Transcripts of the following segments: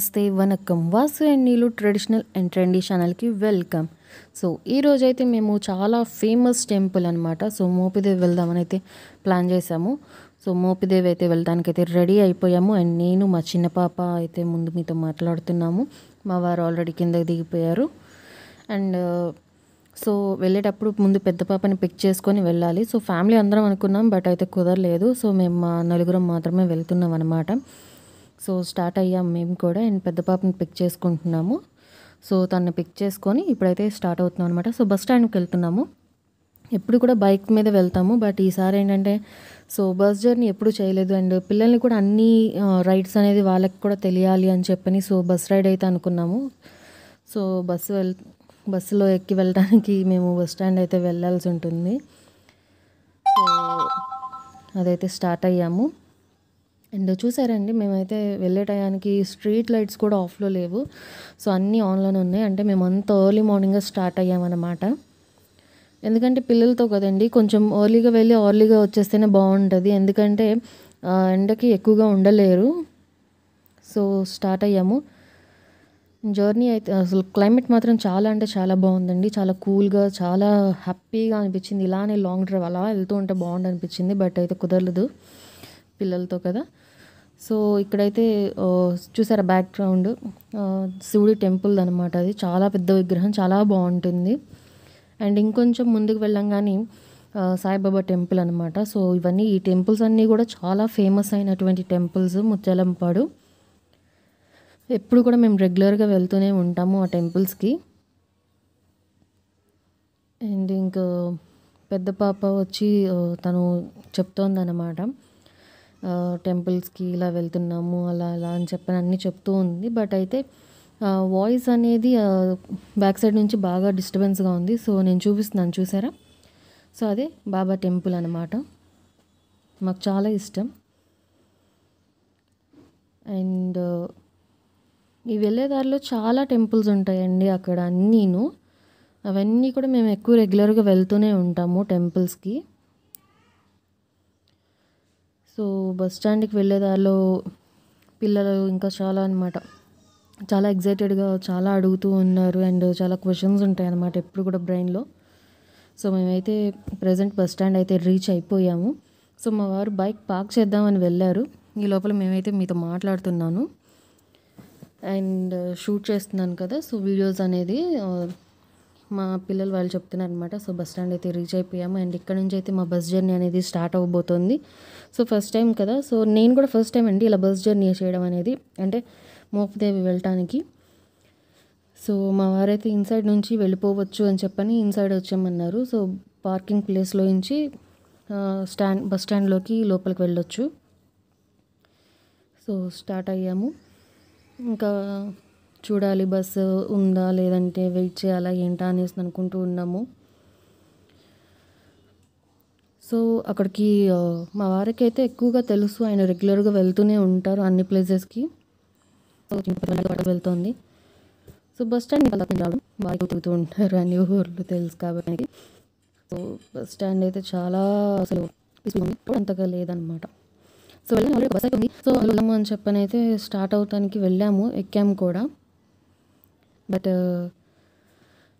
నమస్తే వనకం Vasu and Neelu traditional and trendy ఛానల్కి వెల్కమ్ సో ఈరోజు అయితే మేము చాలా ఫేమస్ టెంపుల్ అనమాట సో మోపిదేవి వెళ్దామని అయితే ప్లాన్ చేసాము సో మోపిదేవి అయితే వెళ్ళడానికైతే రెడీ అయిపోయాము అండ్ నేను మా చిన్న పాప అయితే ముందు మీతో మాట్లాడుతున్నాము మా వారు ఆల్రెడీ కిందకి దిగిపోయారు అండ్ సో వెళ్ళేటప్పుడు ముందు పెద్ద పాపని పిక్ చేసుకొని వెళ్ళాలి సో ఫ్యామిలీ అందరం అనుకున్నాం బట్ అయితే కుదరలేదు సో మేము మా నలుగురం మాత్రమే వెళ్తున్నాం అనమాట సో స్టార్ట్ అయ్యాం మేము కూడా అండ్ పెద్ద పాపని పిక్ చేసుకుంటున్నాము సో తనని పిక్ చేసుకొని ఇప్పుడైతే స్టార్ట్ అవుతున్నాం అనమాట సో బస్ స్టాండ్కి వెళ్తున్నాము ఎప్పుడు కూడా బైక్ మీద వెళ్తాము బట్ ఈసారి ఏంటంటే సో బస్ జర్నీ ఎప్పుడు చేయలేదు అండ్ పిల్లల్ని కూడా అన్ని రైడ్స్ అనేది వాళ్ళకి కూడా తెలియాలి అని చెప్పని సో బస్ రైడ్ అయితే అనుకున్నాము సో బస్సు వెళ్ బస్సులో ఎక్కి వెళ్ళడానికి మేము బస్ స్టాండ్ అయితే వెళ్ళాల్సి ఉంటుంది సో అదైతే స్టార్ట్ అయ్యాము అండ్ చూసారండి మేమైతే వెళ్ళే టయానికి స్ట్రీట్ లైట్స్ కూడా ఆఫ్లో లేవు సో అన్నీ ఆన్లోనే ఉన్నాయి అంటే మేము అంత ఎర్లీ మార్నింగ్ స్టార్ట్ అయ్యామన్నమాట ఎందుకంటే పిల్లలతో కదండి కొంచెం ఎర్లీగా వెళ్ళి ఎర్లీగా వచ్చేస్తేనే బాగుంటుంది ఎందుకంటే ఎండకి ఎక్కువగా ఉండలేరు సో స్టార్ట్ అయ్యాము జర్నీ అయితే అసలు క్లైమేట్ మాత్రం చాలా అంటే చాలా బాగుందండి చాలా కూల్గా చాలా హ్యాపీగా అనిపించింది ఇలానే లాంగ్ డ్రైవ్ అలా వెళ్తూ ఉంటే బాగుండనిపించింది బట్ అయితే కుదరలేదు పిల్లలతో కదా సో ఇక్కడైతే చూసారా బ్యాక్గ్రౌండ్ శివుడి టెంపుల్ అనమాట అది చాలా పెద్ద విగ్రహం చాలా బాగుంటుంది అండ్ ఇంకొంచెం ముందుకు వెళ్ళంగానే సాయిబాబా టెంపుల్ అనమాట సో ఇవన్నీ ఈ టెంపుల్స్ అన్నీ కూడా చాలా ఫేమస్ అయినటువంటి టెంపుల్స్ ముత్యాలంపాడు ఎప్పుడు కూడా మేము రెగ్యులర్గా వెళ్తూనే ఉంటాము ఆ టెంపుల్స్కి అండ్ ఇంకా పెద్ద పాప వచ్చి తను చెప్తోంది అనమాట టెంపుల్స్కి ఇలా వెళ్తున్నాము అలా అలా అని చెప్పని అన్నీ చెప్తూ ఉంది బట్ అయితే వాయిస్ అనేది బ్యాక్ సైడ్ నుంచి బాగా డిస్టర్బెన్స్గా ఉంది సో నేను చూపిస్తున్నాను చూసారా సో అదే బాబా టెంపుల్ అనమాట మాకు చాలా ఇష్టం అండ్ ఈ వెళ్ళేదారిలో చాలా టెంపుల్స్ ఉంటాయండి అక్కడ అన్నీను అవన్నీ కూడా మేము ఎక్కువ రెగ్యులర్గా వెళ్తూనే ఉంటాము టెంపుల్స్కి సో బస్ స్టాండ్కి వెళ్ళే పిల్లలు ఇంకా చాలా అనమాట చాలా ఎగ్జైటెడ్గా చాలా అడుగుతూ ఉన్నారు అండ్ చాలా క్వశ్చన్స్ ఉంటాయి అన్నమాట ఎప్పుడు కూడా బ్రెయిన్లో సో మేమైతే ప్రజెంట్ బస్ స్టాండ్ అయితే రీచ్ అయిపోయాము సో మా వారు బైక్ పార్క్ చేద్దామని వెళ్ళారు ఈ లోపల మేమైతే మీతో మాట్లాడుతున్నాను అండ్ షూట్ చేస్తున్నాను కదా సో వీడియోస్ అనేది మా పిల్లలు వాళ్ళు చెప్తున్నారు అనమాట సో బస్ స్టాండ్ అయితే రీచ్ అయిపోయాము అండ్ ఇక్కడ నుంచి అయితే మా బస్ జర్నీ అనేది స్టార్ట్ అవ్వబోతోంది సో ఫస్ట్ టైం కదా సో నేను కూడా ఫస్ట్ టైం అండి ఇలా బస్ జర్నీ చేయడం అనేది అంటే మోపదేవి వెళ్ళటానికి సో మా వారైతే ఇన్సైడ్ నుంచి వెళ్ళిపోవచ్చు అని చెప్పని ఇన్సైడ్ వచ్చామన్నారు సో పార్కింగ్ ప్లేస్లో నుంచి స్టాండ్ బస్ స్టాండ్లోకి లోపలికి వెళ్ళొచ్చు సో స్టార్ట్ అయ్యాము ఇంకా చూడాలి బస్సు ఉందా లేదంటే వెయిట్ చేయాలా ఏంటా అనేసి అనుకుంటూ ఉన్నాము సో అక్కడికి మా వారికి అయితే ఎక్కువగా తెలుసు ఆయన రెగ్యులర్గా వెళ్తూనే ఉంటారు అన్ని ప్లేసెస్కి వెళ్తుంది సో బస్ స్టాండ్ రావడం బాగా తిరుగుతూ ఉంటారు అన్ని ఊర్లు తెలుసు కాబట్టి సో బస్ స్టాండ్ అయితే చాలా అసలు అంతగా లేదనమాట సో వెళ్ళాము బస్ సో వెళ్ళాము అని చెప్పని అయితే స్టార్ట్ అవటానికి వెళ్ళాము ఎక్కాము కూడా బట్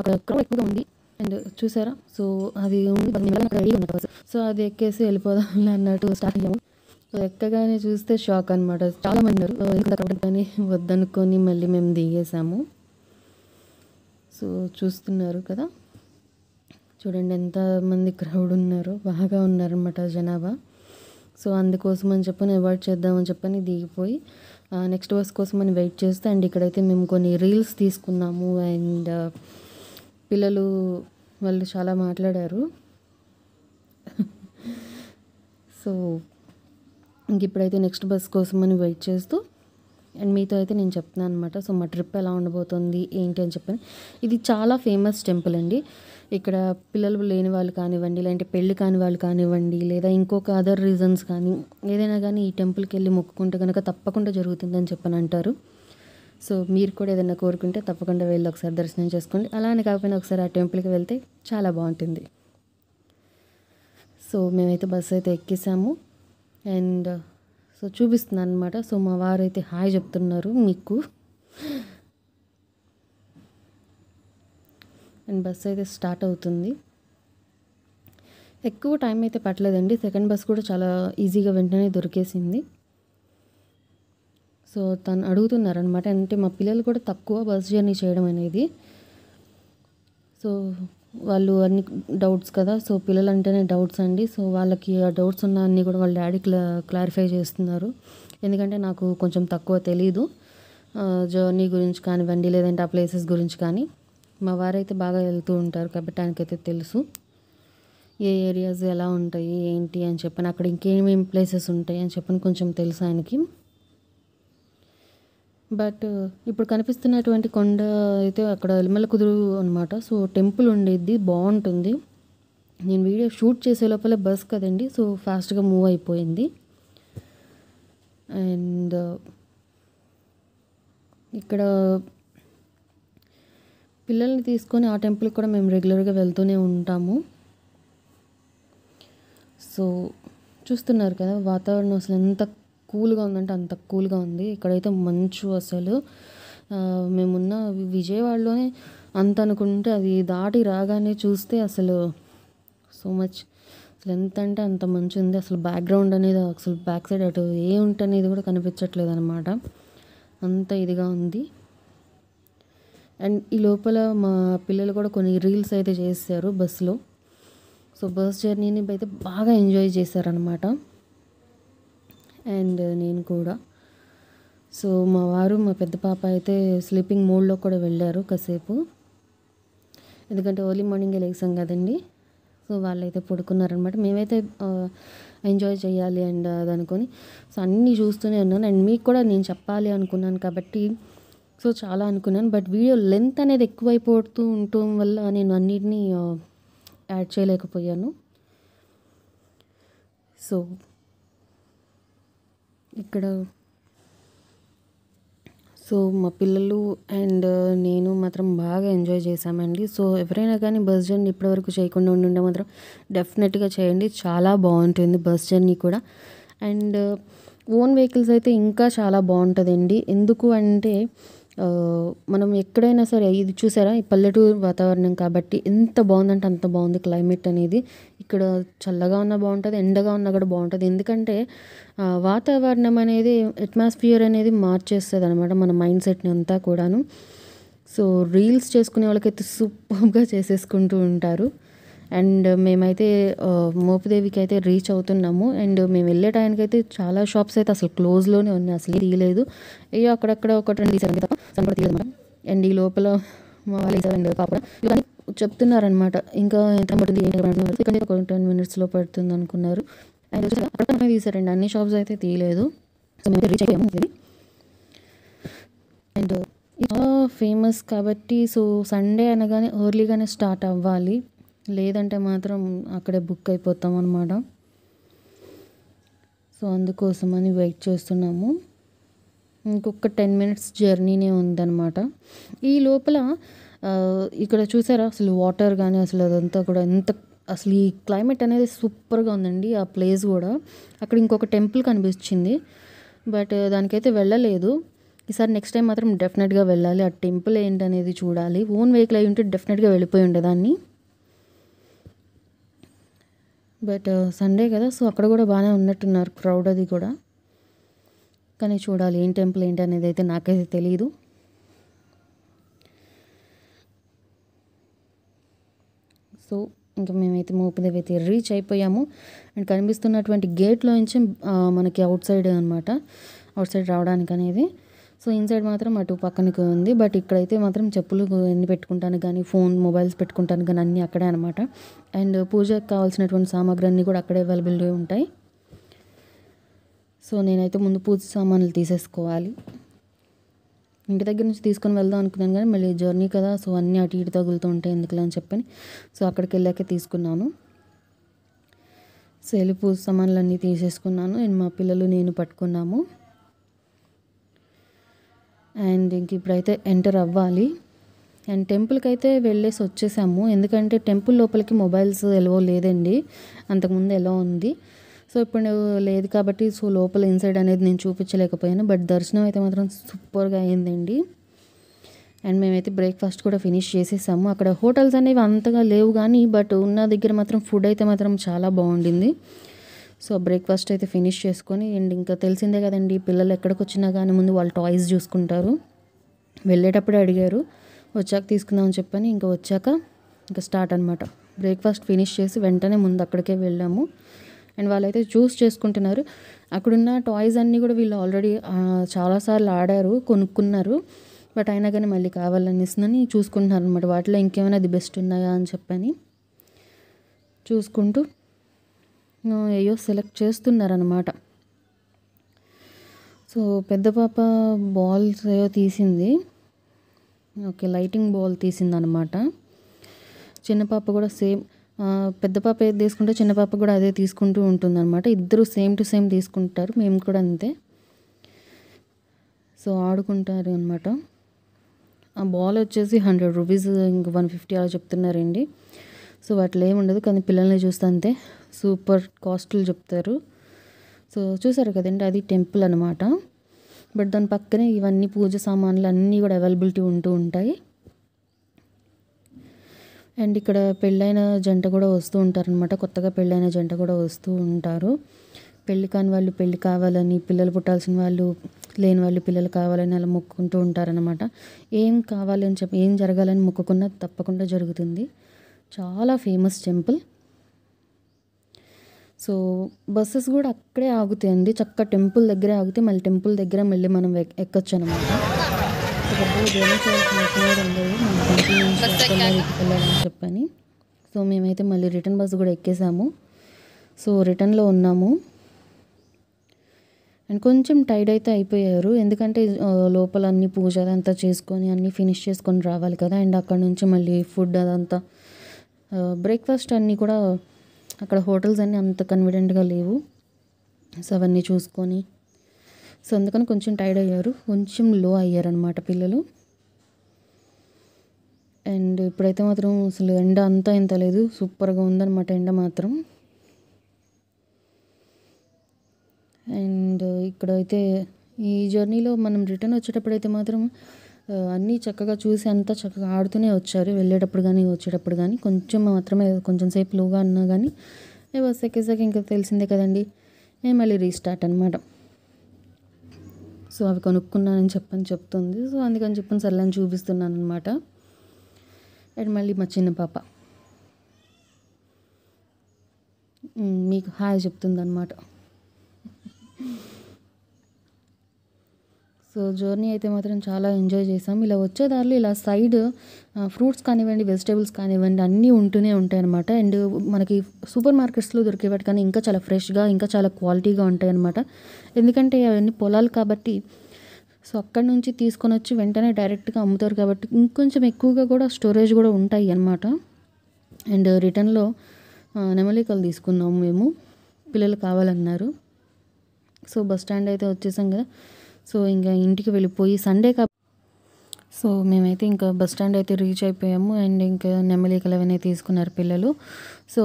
అక్కడ ఎక్కువగా ఉంది అండ్ చూసారా సో అది ఉంది పది నిమిషాలు రెడీ ఉన్నట్టు సో అది ఎక్కేసి వెళ్ళిపోదాం అన్నట్టు స్టార్ట్ అయ్యాము సో ఎక్కగానే చూస్తే షాక్ అనమాట చాలామంది ఉన్నారు ఎందుకంటే కానీ వద్దనుకొని మళ్ళీ మేము దిగేసాము సో చూస్తున్నారు కదా చూడండి ఎంతమంది క్రౌడ్ ఉన్నారో బాగా ఉన్నారనమాట జనాభా సో అందుకోసం అని చెప్పని అవాయిడ్ చేద్దామని చెప్పని దిగిపోయి నెక్స్ట్ బస్ కోసం అని వెయిట్ చేస్తే అండ్ ఇక్కడైతే మేము కొన్ని రీల్స్ తీసుకున్నాము అండ్ పిల్లలు వాళ్ళు చాలా మాట్లాడారు సో ఇంక ఇప్పుడైతే నెక్స్ట్ బస్ కోసం అని వెయిట్ చేస్తూ అండ్ మీతో అయితే నేను చెప్తున్నాను అనమాట సో మా ట్రిప్ ఎలా ఉండబోతుంది ఏంటి అని చెప్పని ఇది చాలా ఫేమస్ టెంపుల్ అండి ఇక్కడ పిల్లలు లేని వాళ్ళు కానివ్వండి లేదంటే పెళ్ళి కాని వాళ్ళు కానివ్వండి లేదా ఇంకొక అదర్ రీజన్స్ కానీ ఏదైనా కానీ ఈ టెంపుల్కి వెళ్ళి మొక్కుకుంటే కనుక తప్పకుండా జరుగుతుందని చెప్పని అంటారు సో మీరు కూడా ఏదైనా కోరుకుంటే తప్పకుండా వెళ్ళి ఒకసారి దర్శనం చేసుకోండి అలానే కాకపోయినా ఒకసారి ఆ టెంపుల్కి వెళ్తే చాలా బాగుంటుంది సో మేమైతే బస్సు అయితే ఎక్కేసాము అండ్ సో చూపిస్తున్నాను అనమాట సో మా వారైతే హాయ్ చెప్తున్నారు మీకు అండ్ బస్ అయితే స్టార్ట్ అవుతుంది ఎక్కువ టైం అయితే పట్టలేదండి సెకండ్ బస్ కూడా చాలా ఈజీగా వెంటనే దొరికేసింది సో తను అడుగుతున్నారనమాట అంటే మా పిల్లలు కూడా తక్కువ బస్ జర్నీ చేయడం అనేది సో వాళ్ళు అన్ని డౌట్స్ కదా సో పిల్లలు అంటేనే డౌట్స్ అండి సో వాళ్ళకి ఆ డౌట్స్ ఉన్న అన్నీ కూడా వాళ్ళ డాడీ క్లా క్లారిఫై చేస్తున్నారు ఎందుకంటే నాకు కొంచెం తక్కువ తెలీదు జర్నీ గురించి కానివ్వండి లేదంటే ఆ ప్లేసెస్ గురించి కానీ మా వారైతే బాగా వెళ్తూ ఉంటారు కాబట్టి ఆయనకైతే తెలుసు ఏ ఏరియాస్ ఎలా ఉంటాయి ఏంటి అని చెప్పని అక్కడ ఇంకేమేమి ప్లేసెస్ ఉంటాయి అని చెప్పని కొంచెం తెలుసు ఆయనకి బట్ ఇప్పుడు కనిపిస్తున్నటువంటి కొండ అయితే అక్కడ ఎలిమల కుదురు అనమాట సో టెంపుల్ ఉండేది బాగుంటుంది నేను వీడియో షూట్ చేసే లోపల బస్ కదండి సో ఫాస్ట్గా మూవ్ అయిపోయింది అండ్ ఇక్కడ పిల్లల్ని తీసుకొని ఆ టెంపుల్కి కూడా మేము రెగ్యులర్గా వెళ్తూనే ఉంటాము సో చూస్తున్నారు కదా వాతావరణం అసలు ఎంత కూల్గా ఉందంటే అంత కూల్గా ఉంది ఇక్కడైతే మంచు అసలు మేమున్న విజయవాడలోనే అంత అనుకుంటే అది దాటి రాగానే చూస్తే అసలు సో మచ్ అసలు ఎంత అంటే అంత మంచి ఉంది అసలు బ్యాక్గ్రౌండ్ అనేది అసలు బ్యాక్ సైడ్ అటు ఏ ఉంటే అనేది కూడా కనిపించట్లేదు అనమాట అంత ఇదిగా ఉంది అండ్ ఈ లోపల మా పిల్లలు కూడా కొన్ని రీల్స్ అయితే చేశారు బస్సులో సో బస్ జర్నీని అయితే బాగా ఎంజాయ్ చేశారనమాట అండ్ నేను కూడా సో మా వారు మా పెద్ద పాప అయితే స్లీపింగ్ మోడ్లో కూడా వెళ్ళారు కాసేపు ఎందుకంటే ఎర్లీ మార్నింగ్ లేచాం కదండి సో వాళ్ళైతే పడుకున్నారనమాట మేమైతే ఎంజాయ్ చేయాలి అండ్ అది అనుకొని సో అన్నీ చూస్తూనే ఉన్నాను అండ్ మీకు కూడా నేను చెప్పాలి అనుకున్నాను కాబట్టి సో చాలా అనుకున్నాను బట్ వీడియో లెంత్ అనేది ఎక్కువైపోతూ ఉండటం వల్ల నేను అన్నిటినీ యాడ్ చేయలేకపోయాను సో ఇక్కడ సో మా పిల్లలు అండ్ నేను మాత్రం బాగా ఎంజాయ్ చేశామండి సో ఎవరైనా కానీ బస్ జర్నీ ఇప్పటివరకు చేయకుండా ఉండుంటే మాత్రం డెఫినెట్గా చేయండి చాలా బాగుంటుంది బస్ జర్నీ కూడా అండ్ ఓన్ వెహికల్స్ అయితే ఇంకా చాలా బాగుంటుందండి ఎందుకు అంటే మనం ఎక్కడైనా సరే ఇది చూసారా ఈ పల్లెటూరు వాతావరణం కాబట్టి ఎంత బాగుందంటే అంత బాగుంది క్లైమేట్ అనేది ఇక్కడ చల్లగా ఉన్నా బాగుంటుంది ఎండగా ఉన్నా కూడా బాగుంటుంది ఎందుకంటే వాతావరణం అనేది అట్మాస్ఫియర్ అనేది మార్చేస్తుంది అనమాట మన మైండ్ సెట్ని అంతా కూడాను సో రీల్స్ చేసుకునే వాళ్ళకైతే సూపర్గా చేసేసుకుంటూ ఉంటారు అండ్ మేమైతే మోపిదేవికి అయితే రీచ్ అవుతున్నాము అండ్ మేము వెళ్ళే టైంకి అయితే చాలా షాప్స్ అయితే అసలు క్లోజ్లోనే ఉన్నాయి అసలు తీయలేదు ఇక అక్కడక్కడ ఒకటి రెండు తీసారు తప్ప అండ్ ఈ లోపల మా వాళ్ళు కాకుండా చెప్తున్నారనమాట ఇంకా ఎంత పడుతుంది ఒక టెన్ మినిట్స్లో పడుతుంది అనుకున్నారు అండ్ అక్కడ తీసారండి అన్ని షాప్స్ అయితే తీయలేదు రీచ్ అయ్యాము అండ్ ఫేమస్ కాబట్టి సో సండే అనగానే ఎర్లీగానే స్టార్ట్ అవ్వాలి లేదంటే మాత్రం అక్కడే బుక్ అయిపోతాం అన్నమాట సో అందుకోసమని వెయిట్ చేస్తున్నాము ఇంకొక టెన్ మినిట్స్ జర్నీనే ఉందన్నమాట ఈ లోపల ఇక్కడ చూసారా అసలు వాటర్ కానీ అసలు అదంతా కూడా ఎంత అసలు ఈ క్లైమేట్ అనేది సూపర్గా ఉందండి ఆ ప్లేస్ కూడా అక్కడ ఇంకొక టెంపుల్ కనిపించింది బట్ దానికైతే వెళ్ళలేదు ఈసారి నెక్స్ట్ టైం మాత్రం డెఫినెట్గా వెళ్ళాలి ఆ టెంపుల్ ఏంటనేది చూడాలి ఓన్ వెహికల్ అయి ఉంటే డెఫినెట్గా వెళ్ళిపోయి ఉండేదాన్ని బట్ సండే uh, కదా సో అక్కడ కూడా బాగానే ఉన్నట్టున్నారు క్రౌడ్ అది కూడా కానీ చూడాలి ఏం టెంపుల్ ఏంటి అనేది అయితే నాకైతే తెలియదు సో ఇంకా మేమైతే మోపిదేవైతే రీచ్ అయిపోయాము అండ్ కనిపిస్తున్నటువంటి గేట్లో నుంచి uh, మనకి అవుట్ సైడ్ అనమాట అవుట్ సైడ్ రావడానికి అనేది సో ఇన్సైడ్ మాత్రం అటు పక్కనకి ఉంది బట్ ఇక్కడైతే మాత్రం చెప్పులు ఎన్ని పెట్టుకుంటాను కానీ ఫోన్ మొబైల్స్ పెట్టుకుంటాను కానీ అన్నీ అక్కడే అనమాట అండ్ పూజకు కావాల్సినటువంటి సామాగ్రి అన్నీ కూడా అక్కడే అవైలబిలిటీ ఉంటాయి సో నేనైతే ముందు పూజ సామాన్లు తీసేసుకోవాలి ఇంటి దగ్గర నుంచి తీసుకొని వెళ్దాం అనుకున్నాను కానీ మళ్ళీ జర్నీ కదా సో అన్నీ అటు ఇటు తగులుతూ ఉంటాయి ఎందుకులే అని చెప్పని సో అక్కడికి వెళ్ళాకే తీసుకున్నాను వెళ్ళి పూజ సామాన్లు అన్నీ తీసేసుకున్నాను అండ్ మా పిల్లలు నేను పట్టుకున్నాము అండ్ ఇంక ఇప్పుడైతే ఎంటర్ అవ్వాలి అండ్ టెంపుల్కి అయితే వెళ్ళేసి వచ్చేసాము ఎందుకంటే టెంపుల్ లోపలికి మొబైల్స్ ఎలా లేదండి అంతకుముందు ఎలా ఉంది సో ఇప్పుడు లేదు కాబట్టి సో లోపల ఇన్సైడ్ అనేది నేను చూపించలేకపోయాను బట్ దర్శనం అయితే మాత్రం సూపర్గా అయిందండి అండ్ మేమైతే బ్రేక్ఫాస్ట్ కూడా ఫినిష్ చేసేసాము అక్కడ హోటల్స్ అనేవి అంతగా లేవు కానీ బట్ ఉన్న దగ్గర మాత్రం ఫుడ్ అయితే మాత్రం చాలా బాగుండింది సో బ్రేక్ఫాస్ట్ అయితే ఫినిష్ చేసుకొని అండ్ ఇంకా తెలిసిందే కదండి పిల్లలు ఎక్కడికి వచ్చినా కానీ ముందు వాళ్ళు టాయ్స్ చూసుకుంటారు వెళ్ళేటప్పుడు అడిగారు వచ్చాక తీసుకుందామని చెప్పని ఇంకా వచ్చాక ఇంకా స్టార్ట్ అనమాట బ్రేక్ఫాస్ట్ ఫినిష్ చేసి వెంటనే ముందు అక్కడికే వెళ్ళాము అండ్ వాళ్ళైతే చూస్ చేసుకుంటున్నారు అక్కడున్న టాయ్స్ అన్నీ కూడా వీళ్ళు ఆల్రెడీ చాలాసార్లు ఆడారు కొనుక్కున్నారు బట్ అయినా కానీ మళ్ళీ కావాలనిస్తుందని చూసుకుంటున్నారు అనమాట వాటిలో ఇంకేమైనా అది బెస్ట్ ఉన్నాయా అని చెప్పని చూసుకుంటూ ఏయో సెలెక్ట్ చేస్తున్నారనమాట సో పెద్ద పాప బాల్స్ ఏయో తీసింది ఓకే లైటింగ్ బాల్ తీసిందనమాట చిన్న పాప కూడా సేమ్ పెద్ద పాప ఏది తీసుకుంటే చిన్న పాప కూడా అదే తీసుకుంటూ ఉంటుందన్నమాట ఇద్దరు సేమ్ టు సేమ్ తీసుకుంటారు మేము కూడా అంతే సో ఆడుకుంటారు అనమాట ఆ బాల్ వచ్చేసి హండ్రెడ్ రూపీస్ ఇంక వన్ ఫిఫ్టీ అలా చెప్తున్నారండి సో వాటిలో ఏమి ఉండదు కానీ పిల్లల్ని చూస్తే అంతే సూపర్ కాస్ట్లు చెప్తారు సో చూసారు కదండి అది టెంపుల్ అనమాట బట్ దాని పక్కనే ఇవన్నీ పూజ సామాన్లు అన్నీ కూడా అవైలబిలిటీ ఉంటూ ఉంటాయి అండ్ ఇక్కడ పెళ్ళైన జంట కూడా వస్తూ ఉంటారనమాట కొత్తగా పెళ్ళైన జంట కూడా వస్తూ ఉంటారు పెళ్ళి కాని వాళ్ళు పెళ్ళి కావాలని పిల్లలు పుట్టాల్సిన వాళ్ళు లేని వాళ్ళు పిల్లలు కావాలని అలా మొక్కుకుంటూ ఉంటారనమాట ఏం కావాలని చెప్పి ఏం జరగాలని మొక్కుకున్నా తప్పకుండా జరుగుతుంది చాలా ఫేమస్ టెంపుల్ సో బస్సెస్ కూడా అక్కడే ఆగుతాయండి చక్క టెంపుల్ దగ్గరే ఆగితే మళ్ళీ టెంపుల్ దగ్గర మళ్ళీ మనం ఎక్కొచ్చు అనమాట చెప్పని సో మేమైతే మళ్ళీ రిటర్న్ బస్సు కూడా ఎక్కేసాము సో రిటర్న్లో ఉన్నాము అండ్ కొంచెం టైడ్ అయితే అయిపోయారు ఎందుకంటే లోపల అన్ని పూజ అదంతా చేసుకొని అన్నీ ఫినిష్ చేసుకొని రావాలి కదా అండ్ అక్కడ నుంచి మళ్ళీ ఫుడ్ అదంతా బ్రేక్ఫాస్ట్ అన్నీ కూడా అక్కడ హోటల్స్ అన్నీ అంత కన్వీనియంట్గా లేవు సో అవన్నీ చూసుకొని సో అందుకని కొంచెం టైర్డ్ అయ్యారు కొంచెం లో అయ్యారనమాట పిల్లలు అండ్ ఇప్పుడైతే మాత్రం అసలు ఎండ అంతా ఇంత లేదు సూపర్గా ఉందన్నమాట ఎండ మాత్రం అండ్ ఇక్కడైతే ఈ జర్నీలో మనం రిటర్న్ వచ్చేటప్పుడు అయితే మాత్రం అన్నీ చక్కగా చూసి అంతా చక్కగా ఆడుతూనే వచ్చారు వెళ్ళేటప్పుడు కానీ వచ్చేటప్పుడు కానీ కొంచెం మాత్రమే కొంచెం సేపు లోగా అన్నా కానీ బస్ ఎక్కేసాక ఇంకా తెలిసిందే కదండి ఏ మళ్ళీ రీస్టార్ట్ అనమాట సో అవి కొనుక్కున్నానని చెప్పని చెప్తుంది సో అందుకని చెప్పని సర్లే అని చూపిస్తున్నాను అనమాట అండ్ మళ్ళీ మా చిన్న పాప మీకు హాయ్ చెప్తుంది అనమాట సో జర్నీ అయితే మాత్రం చాలా ఎంజాయ్ చేసాం ఇలా వచ్చేదారులు ఇలా సైడ్ ఫ్రూట్స్ కానివ్వండి వెజిటేబుల్స్ కానివ్వండి అన్నీ ఉంటూనే ఉంటాయి అనమాట అండ్ మనకి సూపర్ మార్కెట్స్లో దొరికేవాటి కానీ ఇంకా చాలా ఫ్రెష్గా ఇంకా చాలా క్వాలిటీగా ఉంటాయి అనమాట ఎందుకంటే అవన్నీ పొలాలు కాబట్టి సో అక్కడి నుంచి తీసుకొని వచ్చి వెంటనే డైరెక్ట్గా అమ్ముతారు కాబట్టి ఇంకొంచెం ఎక్కువగా కూడా స్టోరేజ్ కూడా ఉంటాయి అనమాట అండ్ రిటర్న్లో నెమలికలు తీసుకున్నాము మేము పిల్లలు కావాలన్నారు సో బస్ స్టాండ్ అయితే వచ్చేసాం కదా సో ఇంకా ఇంటికి వెళ్ళిపోయి సండే కా సో మేమైతే ఇంకా బస్ స్టాండ్ అయితే రీచ్ అయిపోయాము అండ్ ఇంకా నెమ్మలికలు అవన్నీ తీసుకున్నారు పిల్లలు సో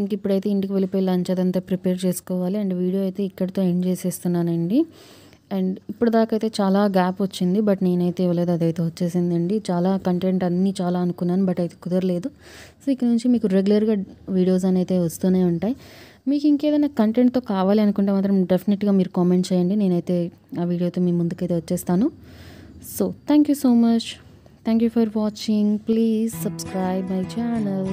ఇంక ఇప్పుడైతే ఇంటికి వెళ్ళిపోయి లంచ్ అదంతా ప్రిపేర్ చేసుకోవాలి అండ్ వీడియో అయితే ఇక్కడితో ఎండ్ చేసేస్తున్నానండి అండ్ ఇప్పుడు అయితే చాలా గ్యాప్ వచ్చింది బట్ నేనైతే ఇవ్వలేదు అదైతే వచ్చేసిందండి చాలా కంటెంట్ అన్నీ చాలా అనుకున్నాను బట్ అయితే కుదరలేదు సో ఇక్కడ నుంచి మీకు రెగ్యులర్గా వీడియోస్ అనేది వస్తూనే ఉంటాయి మీకు ఇంకేదైనా కంటెంట్తో కావాలి అనుకుంటే మాత్రం డెఫినెట్గా మీరు కామెంట్ చేయండి నేనైతే ఆ వీడియోతో మీ ముందుకైతే వచ్చేస్తాను so thank you so much thank you for watching please subscribe my channel